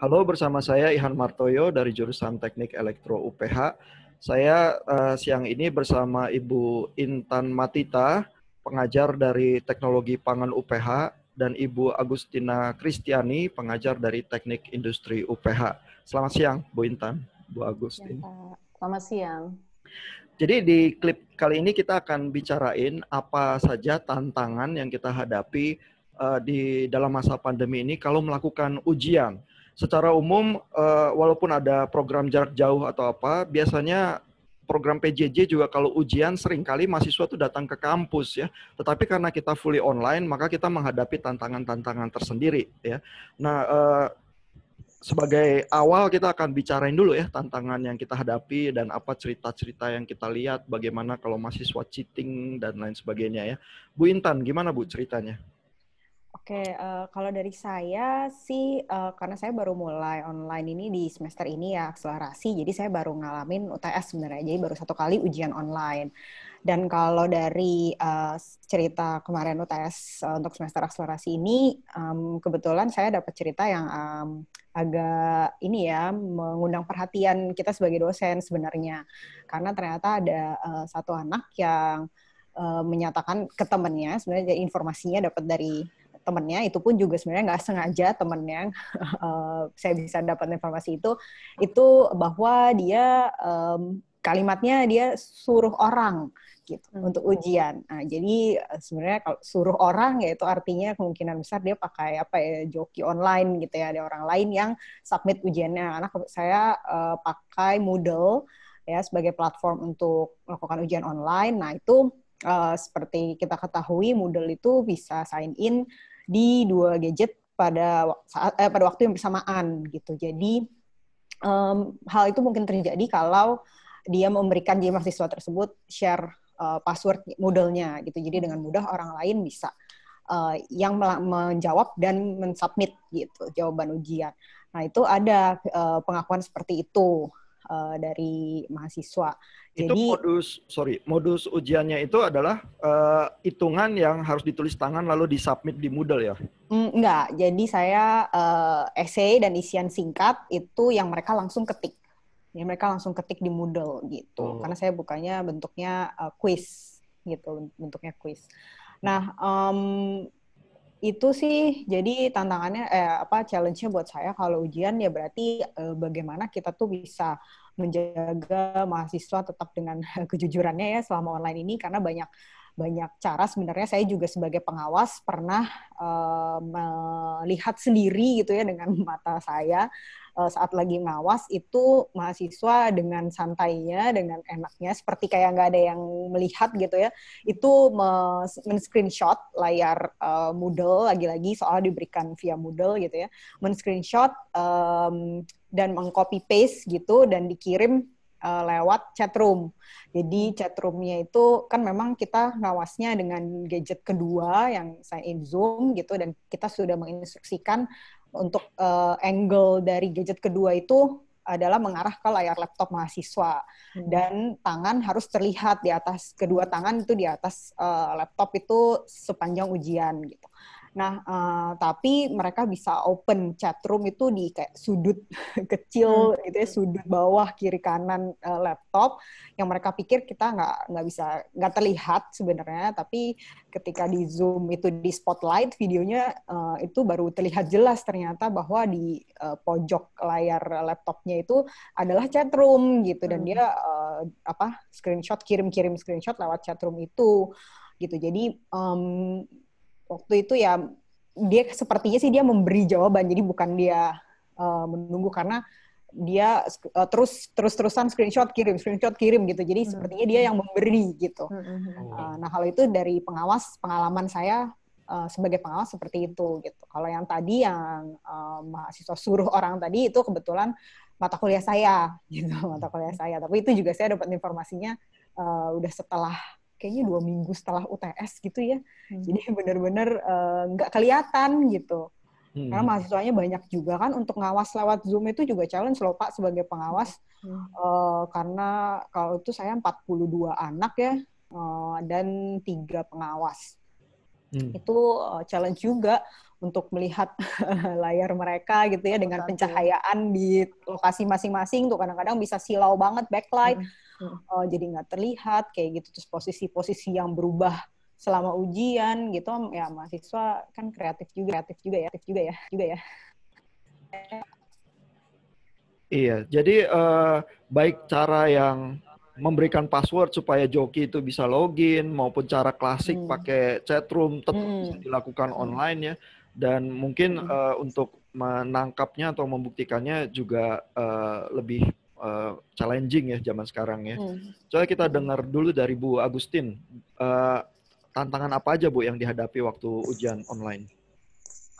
Halo, bersama saya Ihan Martoyo dari jurusan Teknik Elektro UPH. Saya uh, siang ini bersama Ibu Intan Matita, pengajar dari Teknologi Pangan UPH, dan Ibu Agustina Kristiani, pengajar dari Teknik Industri UPH. Selamat siang, Bu Intan, Bu Agustin. Selamat siang. Jadi di klip kali ini kita akan bicarain apa saja tantangan yang kita hadapi uh, di dalam masa pandemi ini kalau melakukan ujian secara umum uh, walaupun ada program jarak jauh atau apa, biasanya program PJJ juga kalau ujian seringkali mahasiswa tuh datang ke kampus ya. Tetapi karena kita fully online, maka kita menghadapi tantangan-tantangan tersendiri ya. Nah, eh, sebagai awal kita akan bicarain dulu ya tantangan yang kita hadapi dan apa cerita-cerita yang kita lihat, bagaimana kalau mahasiswa cheating dan lain sebagainya ya. Bu Intan, gimana Bu ceritanya? Oke, uh, kalau dari saya sih, uh, karena saya baru mulai online ini di semester ini ya akselerasi, jadi saya baru ngalamin UTS sebenarnya, jadi baru satu kali ujian online. Dan kalau dari uh, cerita kemarin UTS uh, untuk semester akselerasi ini, um, kebetulan saya dapat cerita yang um, agak ini ya mengundang perhatian kita sebagai dosen sebenarnya, karena ternyata ada uh, satu anak yang uh, menyatakan ke temannya sebenarnya informasinya dapat dari temennya itu pun juga sebenarnya nggak sengaja temennya uh, saya bisa dapat informasi itu itu bahwa dia um, kalimatnya dia suruh orang gitu hmm. untuk ujian. Nah, jadi eh, sebenarnya kalau suruh orang ya itu artinya kemungkinan besar dia pakai apa ya joki online gitu ya ada orang lain yang submit ujiannya. Anak saya uh, pakai Moodle ya sebagai platform untuk melakukan ujian online. Nah, itu Uh, seperti kita ketahui, Moodle itu bisa sign in di dua gadget pada saat eh, pada waktu yang bersamaan gitu. Jadi um, hal itu mungkin terjadi kalau dia memberikan jadi mahasiswa tersebut share eh, password modelnya gitu. Jadi dengan mudah orang lain bisa uh, yang menjawab dan mensubmit gitu jawaban ujian. Nah itu ada uh, pengakuan seperti itu uh, dari mahasiswa. Itu modus, sorry, modus ujiannya itu adalah uh, hitungan yang harus ditulis tangan lalu disubmit di Moodle ya? Mm, enggak, jadi saya uh, essay dan isian singkat itu yang mereka langsung ketik. ya mereka langsung ketik di Moodle gitu. Oh. Karena saya bukannya bentuknya uh, quiz gitu, bentuknya quiz. Nah, um, itu sih jadi tantangannya eh, apa challenge-nya buat saya kalau ujian ya berarti eh, bagaimana kita tuh bisa menjaga mahasiswa tetap dengan kejujurannya ya selama online ini karena banyak banyak cara sebenarnya saya juga sebagai pengawas pernah uh, melihat sendiri gitu ya dengan mata saya eh, saat lagi ngawas itu mahasiswa dengan santainya dengan enaknya seperti kayak nggak ada yang melihat gitu ya itu men-screenshot layar uh, Moodle lagi-lagi soal diberikan via Moodle gitu ya men-screenshot um, dan mengcopy paste gitu dan dikirim uh, lewat chatroom. Jadi chatroomnya itu kan memang kita ngawasnya dengan gadget kedua yang saya in zoom gitu dan kita sudah menginstruksikan untuk uh, angle dari gadget kedua itu adalah mengarah ke layar laptop mahasiswa hmm. dan tangan harus terlihat di atas kedua tangan itu di atas uh, laptop itu sepanjang ujian gitu. Nah, uh, tapi mereka bisa open chat room itu di kayak sudut kecil, hmm. gitu ya sudut bawah kiri kanan uh, laptop yang mereka pikir kita nggak nggak bisa nggak terlihat sebenarnya, tapi ketika di zoom itu di spotlight videonya uh, itu baru terlihat jelas ternyata bahwa di uh, pojok layar laptopnya itu adalah chat room gitu dan hmm. dia uh, apa screenshot kirim-kirim screenshot lewat chat room itu gitu. Jadi um, waktu itu ya dia sepertinya sih dia memberi jawaban jadi bukan dia uh, menunggu karena dia uh, terus terus terusan screenshot kirim screenshot kirim gitu jadi hmm. sepertinya dia yang memberi gitu hmm. uh, nah kalau itu dari pengawas pengalaman saya uh, sebagai pengawas seperti itu gitu kalau yang tadi yang uh, mahasiswa suruh orang tadi itu kebetulan mata kuliah saya gitu mata kuliah saya tapi itu juga saya dapat informasinya uh, udah setelah kayaknya dua minggu setelah UTS gitu ya. Hmm. Jadi benar-benar eh, nggak uh, kelihatan gitu. Hmm. Karena mahasiswanya banyak juga kan untuk ngawas lewat Zoom itu juga challenge loh Pak sebagai pengawas. Hmm. Uh, karena kalau itu saya 42 anak ya uh, dan tiga pengawas. Hmm. Itu uh, challenge juga untuk melihat layar mereka gitu ya dengan pencahayaan di lokasi masing-masing tuh kadang-kadang bisa silau banget backlight. Hmm hmm. uh, jadi nggak terlihat kayak gitu terus posisi-posisi yang berubah selama ujian gitu ya mahasiswa kan kreatif juga kreatif juga ya kreatif juga ya juga ya iya jadi uh, baik cara yang memberikan password supaya joki itu bisa login maupun cara klasik hmm. pakai chatroom tetap hmm. bisa dilakukan hmm. online ya dan mungkin hmm. uh, untuk menangkapnya atau membuktikannya juga uh, lebih uh, challenging ya zaman sekarang ya. Hmm. Soalnya kita dengar dulu dari Bu Agustin uh, tantangan apa aja Bu yang dihadapi waktu ujian online?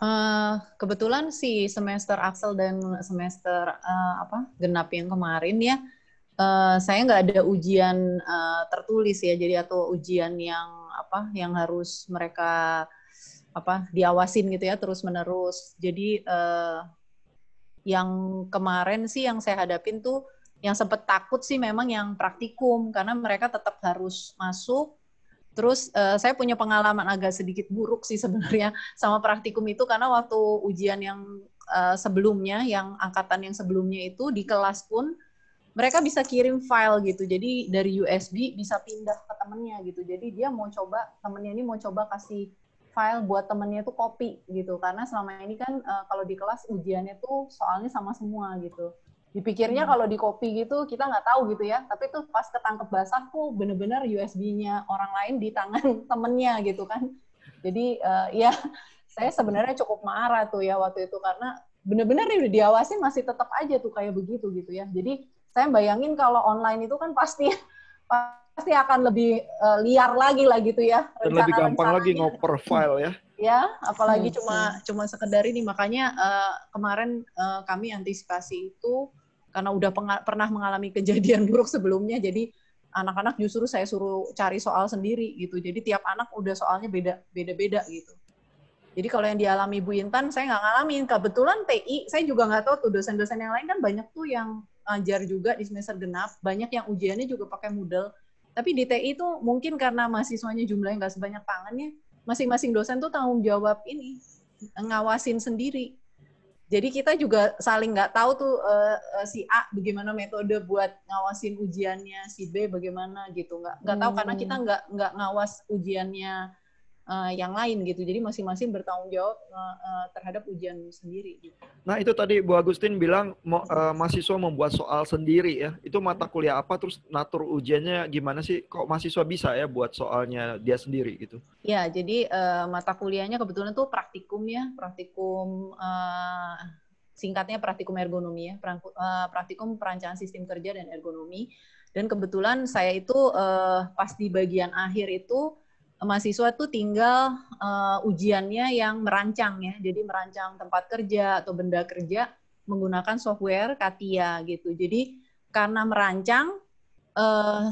Uh, kebetulan si semester Axel dan semester uh, apa genap yang kemarin ya, uh, saya nggak ada ujian uh, tertulis ya, jadi atau ujian yang apa yang harus mereka apa diawasin gitu ya terus menerus. Jadi uh, yang kemarin sih yang saya hadapin tuh yang sempet takut sih memang yang praktikum karena mereka tetap harus masuk Terus uh, saya punya pengalaman agak sedikit buruk sih sebenarnya sama praktikum itu karena waktu ujian yang uh, sebelumnya, yang angkatan yang sebelumnya itu di kelas pun mereka bisa kirim file gitu. Jadi dari USB bisa pindah ke temennya gitu. Jadi dia mau coba temennya ini mau coba kasih file buat temennya itu kopi gitu karena selama ini kan uh, kalau di kelas ujiannya tuh soalnya sama semua gitu dipikirnya hmm. kalau di kopi gitu kita nggak tahu gitu ya tapi tuh pas ketangkep basah tuh bener-bener USB-nya orang lain di tangan temennya gitu kan jadi uh, ya saya sebenarnya cukup marah tuh ya waktu itu karena bener-bener ya udah diawasin masih tetap aja tuh kayak begitu gitu ya jadi saya bayangin kalau online itu kan pasti pasti akan lebih uh, liar lagi lah gitu ya. Dan lebih gampang lagi ngoper file ya. Ya, apalagi hmm, cuma hmm. cuma sekedar ini makanya uh, kemarin uh, kami antisipasi itu karena udah pernah mengalami kejadian buruk sebelumnya jadi anak-anak justru saya suruh cari soal sendiri gitu. Jadi tiap anak udah soalnya beda beda-beda gitu. Jadi kalau yang dialami Bu Intan saya nggak ngalamin. Kebetulan TI saya juga nggak tahu tuh dosen-dosen yang lain kan banyak tuh yang ajar juga di semester genap, banyak yang ujiannya juga pakai Moodle tapi di TI itu mungkin karena mahasiswanya jumlahnya nggak sebanyak pangannya, masing-masing dosen tuh tanggung jawab ini ngawasin sendiri. Jadi kita juga saling nggak tahu tuh uh, uh, si A bagaimana metode buat ngawasin ujiannya, si B bagaimana gitu nggak nggak tahu hmm. karena kita hmm. nggak nggak ngawas ujiannya uh, yang lain gitu. Jadi masing-masing bertanggung jawab uh, uh, terhadap ujian sendiri. Gitu. Nah itu tadi Bu Agustin bilang uh, mahasiswa membuat soal sendiri ya. Itu mata kuliah apa? Terus natur ujiannya gimana sih? Kok mahasiswa bisa ya buat soalnya dia sendiri gitu? Ya jadi uh, mata kuliahnya kebetulan tuh praktikum ya, praktikum. Uh, singkatnya praktikum ergonomi ya, praktikum perancangan sistem kerja dan ergonomi. Dan kebetulan saya itu pas di bagian akhir itu mahasiswa tuh tinggal uh, ujiannya yang merancang ya. Jadi merancang tempat kerja atau benda kerja menggunakan software Katia gitu. Jadi karena merancang uh,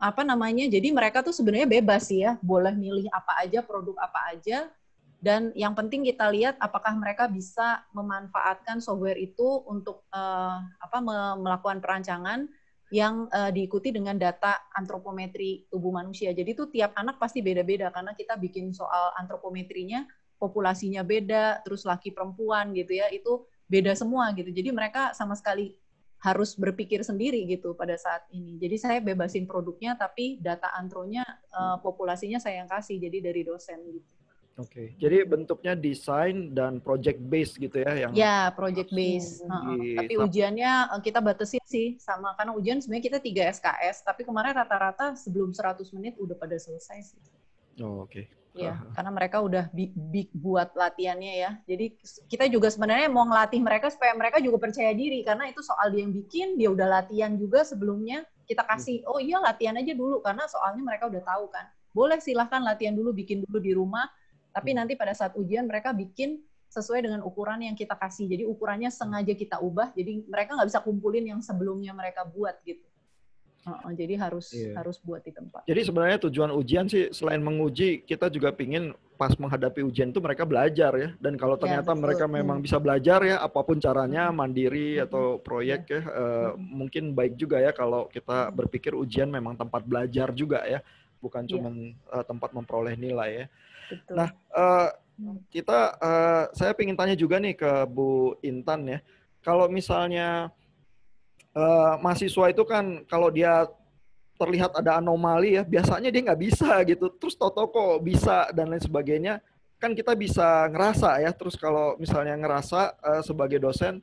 apa namanya? Jadi mereka tuh sebenarnya bebas sih ya, boleh milih apa aja, produk apa aja dan yang penting kita lihat apakah mereka bisa memanfaatkan software itu untuk uh, apa melakukan perancangan yang uh, diikuti dengan data antropometri tubuh manusia. Jadi itu tiap anak pasti beda-beda karena kita bikin soal antropometrinya, populasinya beda, terus laki perempuan gitu ya, itu beda semua gitu. Jadi mereka sama sekali harus berpikir sendiri gitu pada saat ini. Jadi saya bebasin produknya tapi data antronya uh, populasinya saya yang kasih jadi dari dosen gitu. Oke, okay. jadi bentuknya desain dan project base gitu ya yang? Ya, project base. Uh, Tapi ujiannya eh, kita batasin sih sama karena ujian sebenarnya kita tiga SKS, tapi kemarin rata-rata sebelum 100 menit udah pada selesai sih. Oh, oke. Okay. Ya, uh karena mereka udah big, big buat latihannya ya. Jadi kita juga sebenarnya mau ngelatih mereka supaya mereka juga percaya diri karena itu soal dia yang bikin, dia udah latihan juga sebelumnya. Kita kasih, hmm. oh iya latihan aja dulu karena soalnya mereka udah tahu kan. Boleh silahkan latihan dulu, bikin dulu di rumah tapi hmm. nanti pada saat ujian mereka bikin sesuai dengan ukuran yang kita kasih. Jadi ukurannya sengaja hmm. kita ubah. Jadi mereka nggak bisa kumpulin yang sebelumnya mereka buat gitu. jadi harus iya. harus buat di tempat. Jadi sebenarnya tujuan ujian sih selain menguji, kita juga pingin pas menghadapi ujian itu mereka belajar ya. Dan kalau iya, ternyata ya, mereka memang hmm. bisa belajar ya, apapun caranya mandiri atau proyek iya. ya, ya, uh, mungkin baik juga ya kalau kita berpikir ujian memang tempat belajar juga ya bukan iya. cuma uh, eh, tempat memperoleh nilai ya. Betul. Nah, uh, kita uh, saya ingin tanya juga nih ke Bu Intan ya. Kalau misalnya uh, mahasiswa itu kan kalau dia terlihat ada anomali ya, biasanya dia nggak bisa gitu. Terus Toto kok bisa dan lain sebagainya. Kan kita bisa ngerasa ya. Terus kalau misalnya ngerasa uh, sebagai dosen,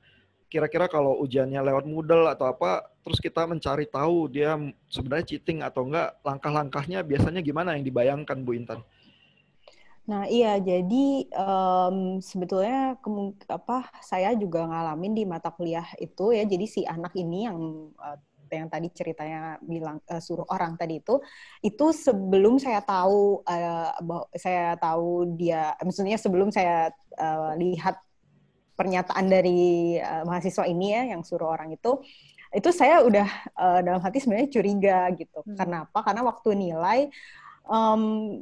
kira-kira kalau ujiannya lewat Moodle atau apa, terus kita mencari tahu dia sebenarnya cheating atau enggak, langkah-langkahnya biasanya gimana yang dibayangkan Bu Intan? Nah iya, jadi um, sebetulnya apa saya juga ngalamin di mata kuliah itu ya, jadi si anak ini yang eh, yang tadi ceritanya bilang uh, suruh orang tadi itu itu sebelum saya tahu uh, saya tahu dia maksudnya sebelum saya uh, lihat pernyataan dari uh, mahasiswa ini ya yang suruh orang itu itu saya udah uh, dalam hati sebenarnya curiga gitu. Hmm. Kenapa? Karena waktu nilai um,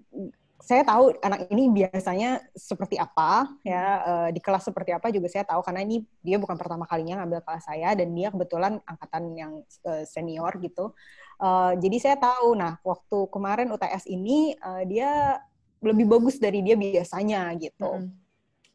saya tahu anak ini biasanya seperti apa ya uh, di kelas seperti apa juga saya tahu karena ini dia bukan pertama kalinya ngambil kelas saya dan dia kebetulan angkatan yang uh, senior gitu. Uh, jadi saya tahu. Nah, waktu kemarin UTS ini uh, dia lebih bagus dari dia biasanya gitu. Hmm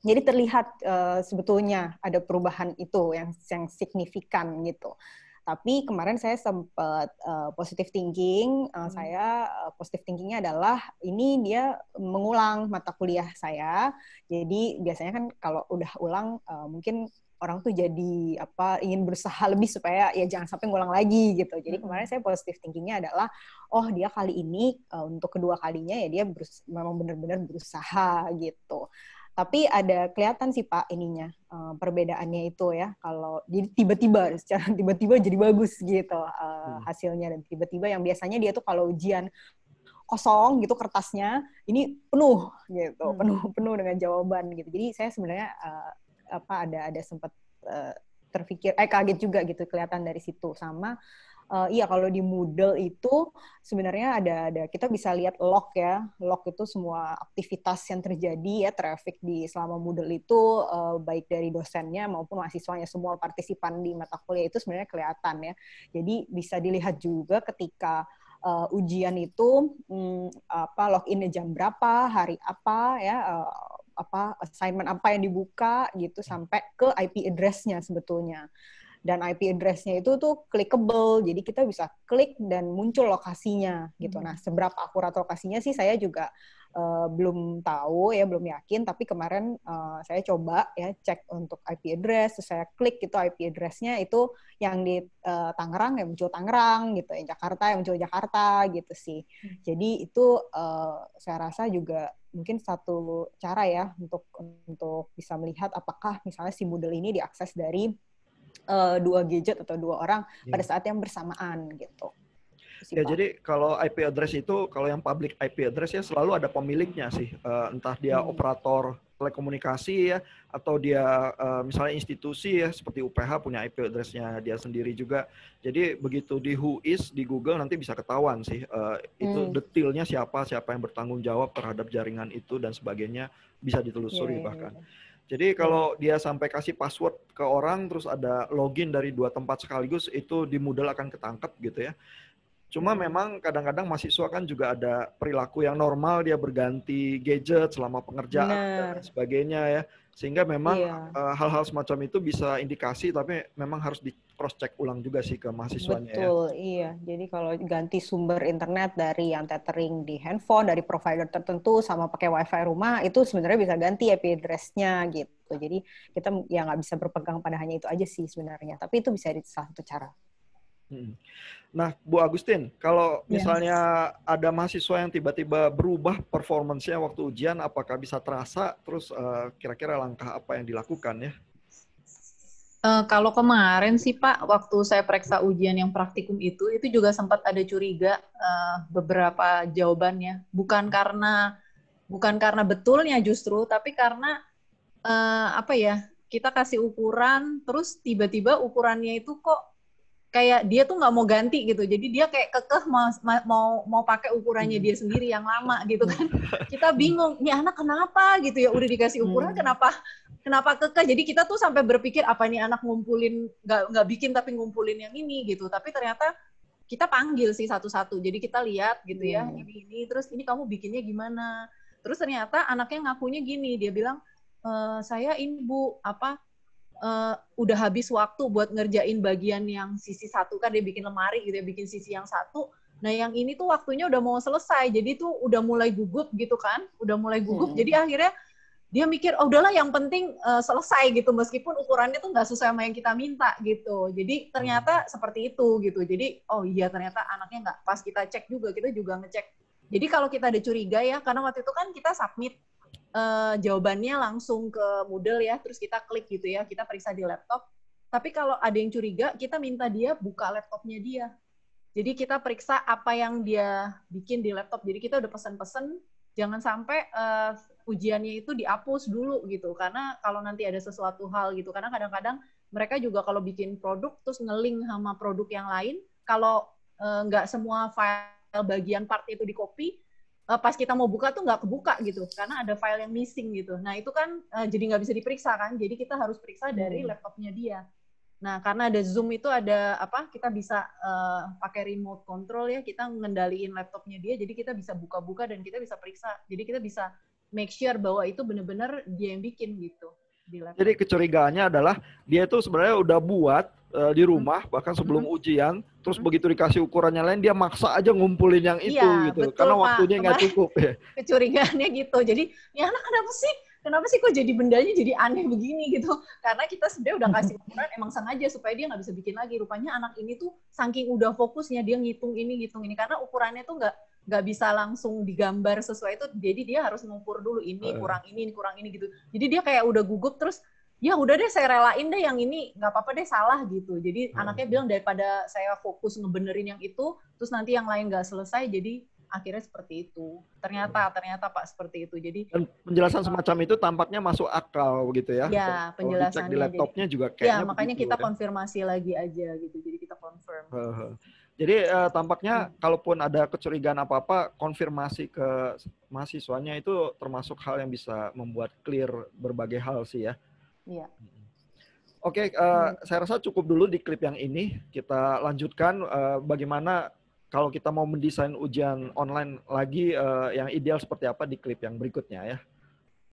jadi terlihat uh, sebetulnya ada perubahan itu yang yang signifikan gitu. Tapi kemarin saya sempat uh, eh, positive thinking. Uh, hmm. Saya uh, positive thinkingnya adalah ini dia mengulang mata kuliah saya. Jadi biasanya kan kalau udah ulang uh, mungkin orang tuh jadi apa ingin berusaha lebih supaya ya jangan sampai ngulang lagi gitu. Jadi hmm. kemarin saya positive thinkingnya adalah oh dia kali ini uh, untuk kedua kalinya ya dia berus memang benar-benar berusaha gitu. Tapi ada kelihatan sih Pak ininya uh, perbedaannya itu ya. Kalau jadi tiba-tiba secara tiba-tiba jadi bagus gitu uh, hasilnya dan tiba-tiba yang biasanya dia tuh kalau ujian kosong gitu kertasnya ini penuh gitu hmm. penuh penuh dengan jawaban gitu jadi saya sebenarnya uh, apa ada ada sempat uh, terpikir eh kaget juga gitu kelihatan dari situ sama uh, iya kalau di Moodle itu sebenarnya ada ada kita bisa lihat log ya log itu semua aktivitas yang terjadi ya traffic di selama Moodle itu uh, baik dari dosennya maupun mahasiswanya semua partisipan di mata kuliah itu sebenarnya kelihatan ya jadi bisa dilihat juga ketika uh, ujian itu um, apa loginnya jam berapa hari apa ya uh, apa assignment apa yang dibuka gitu sampai ke IP addressnya sebetulnya dan IP address-nya itu tuh clickable, jadi kita bisa klik dan muncul lokasinya gitu. Hmm. Nah, seberapa akurat lokasinya sih saya juga uh, belum tahu ya, belum yakin. Tapi kemarin uh, saya coba ya cek untuk IP address, terus saya klik gitu IP address-nya itu yang di uh, Tangerang yang muncul Tangerang gitu, yang Jakarta yang muncul Jakarta gitu sih. Hmm. Jadi itu uh, saya rasa juga mungkin satu cara ya untuk untuk bisa melihat apakah misalnya si model ini diakses dari uh, dua gadget atau dua orang yeah. pada saat yang bersamaan gitu. Ya jadi kalau IP address itu kalau yang public IP address ya selalu ada pemiliknya sih uh, entah dia hmm. operator telekomunikasi ya atau dia uh, misalnya institusi ya seperti UPH punya IP addressnya dia sendiri juga jadi begitu di who is di Google nanti bisa ketahuan sih uh, itu hmm. detailnya siapa siapa yang bertanggung jawab terhadap jaringan itu dan sebagainya bisa ditelusuri yeah, iya, bahkan. Yeah. Jadi kalau dia sampai kasih password ke orang terus ada login dari dua tempat sekaligus itu di Moodle akan ketangkep gitu ya. Cuma hmm. memang kadang-kadang mahasiswa kan juga ada perilaku yang normal dia berganti gadget selama pengerjaan nah. dan sebagainya ya. Sehingga memang iya. Eh, hal-hal iya. uh, hal -hal semacam itu bisa indikasi tapi memang harus di cross check ulang juga sih ke mahasiswanya ya. Betul, ya. iya. Jadi kalau ganti sumber internet dari yang tethering di handphone dari provider tertentu sama pakai wifi rumah itu sebenarnya bisa ganti IP address-nya gitu. Jadi kita ya nggak bisa berpegang pada hanya itu aja sih sebenarnya. Tapi itu bisa jadi salah satu cara. Hmm. Nah, Bu Agustin, kalau ya. misalnya yeah. ada mahasiswa yang tiba-tiba berubah performancenya waktu ujian, apakah bisa terasa? Terus eh, kira-kira uh, kira -kira langkah apa yang dilakukan ya? Uh, kalau kemarin sih Pak, waktu saya periksa ujian yang praktikum itu, itu juga sempat ada curiga uh, beberapa jawabannya. Bukan karena bukan karena betulnya justru, tapi karena uh, apa ya? Kita kasih ukuran, terus tiba-tiba ukurannya itu kok kayak dia tuh nggak mau ganti gitu jadi dia kayak kekeh mau mau mau pakai ukurannya hmm. dia sendiri yang lama gitu kan hmm. kita bingung ini anak kenapa gitu ya udah dikasih ukuran hmm. kenapa kenapa kekeh jadi kita tuh sampai berpikir apa ini anak ngumpulin nggak nggak bikin tapi ngumpulin yang ini gitu tapi ternyata kita panggil sih satu-satu jadi kita lihat gitu ya hmm. ini ini terus ini kamu bikinnya gimana terus ternyata anaknya ngakunya gini dia bilang e, saya ini bu apa uh, udah habis waktu buat ngerjain bagian yang sisi satu kan dia bikin lemari gitu ya bikin sisi yang satu nah yang ini tuh waktunya udah mau selesai jadi tuh udah mulai gugup gitu kan udah mulai gugup hmm. jadi akhirnya dia mikir oh udahlah yang penting uh, selesai gitu meskipun ukurannya tuh nggak sesuai sama yang kita minta gitu jadi ternyata hmm. seperti itu gitu jadi oh iya ternyata anaknya nggak pas kita cek juga kita juga ngecek jadi kalau kita ada curiga ya karena waktu itu kan kita submit uh, jawabannya langsung ke Moodle ya, terus kita klik gitu ya, kita periksa di laptop. Tapi kalau ada yang curiga, kita minta dia buka laptopnya dia. Jadi kita periksa apa yang dia bikin di laptop. Jadi kita udah pesen-pesen, jangan sampai uh, ujiannya itu dihapus dulu gitu. Karena kalau nanti ada sesuatu hal gitu, karena kadang-kadang mereka juga kalau bikin produk terus nge-link sama produk yang lain, kalau eh, nggak semua file bagian part itu di copy, Eh, pas kita mau buka tuh nggak kebuka gitu karena ada file yang missing gitu. Nah itu kan uh, jadi nggak bisa diperiksa kan. Jadi kita harus periksa dari hmm. laptopnya dia. Nah karena ada zoom itu ada apa kita bisa uh, pakai remote control ya kita ngendaliin laptopnya dia. Jadi kita bisa buka-buka dan kita bisa periksa. Jadi kita bisa make sure bahwa itu benar-benar dia yang bikin gitu. Di Jadi kecurigaannya adalah dia itu sebenarnya udah buat uh, di rumah bahkan sebelum -hmm. ujian terus -hmm. begitu dikasih ukurannya lain dia maksa aja ngumpulin yang iya, itu ya, gitu betul, karena waktunya nggak cukup ya kecurigaannya gitu jadi ya anak kenapa sih kenapa sih kok jadi bendanya jadi aneh begini gitu karena kita sebenarnya udah kasih ukuran emang sengaja supaya dia nggak bisa bikin lagi rupanya anak ini tuh saking udah fokusnya dia ngitung ini ngitung ini karena ukurannya tuh nggak nggak bisa langsung digambar sesuai itu jadi dia harus ngukur dulu ini kurang ini kurang ini gitu jadi dia kayak udah gugup terus ya udah deh saya relain deh yang ini nggak apa-apa deh salah gitu jadi hmm. anaknya bilang daripada saya fokus ngebenerin yang itu terus nanti yang lain nggak selesai jadi akhirnya seperti itu ternyata hmm. ternyata pak seperti itu jadi Dan penjelasan eh, semacam itu tampaknya masuk akal gitu ya ya penjelasan di laptopnya jadi, juga ya, kayaknya ya makanya begitu, kita ya. konfirmasi lagi aja gitu jadi kita confirm jadi uh, tampaknya hmm. kalaupun ada kecurigaan apa apa konfirmasi ke mahasiswanya itu termasuk hal yang bisa membuat clear berbagai hal sih ya Iya. Oke, uh, hmm. saya rasa cukup dulu di klip yang ini. Kita lanjutkan uh, bagaimana kalau kita mau mendesain ujian online lagi uh, yang ideal seperti apa di klip yang berikutnya ya.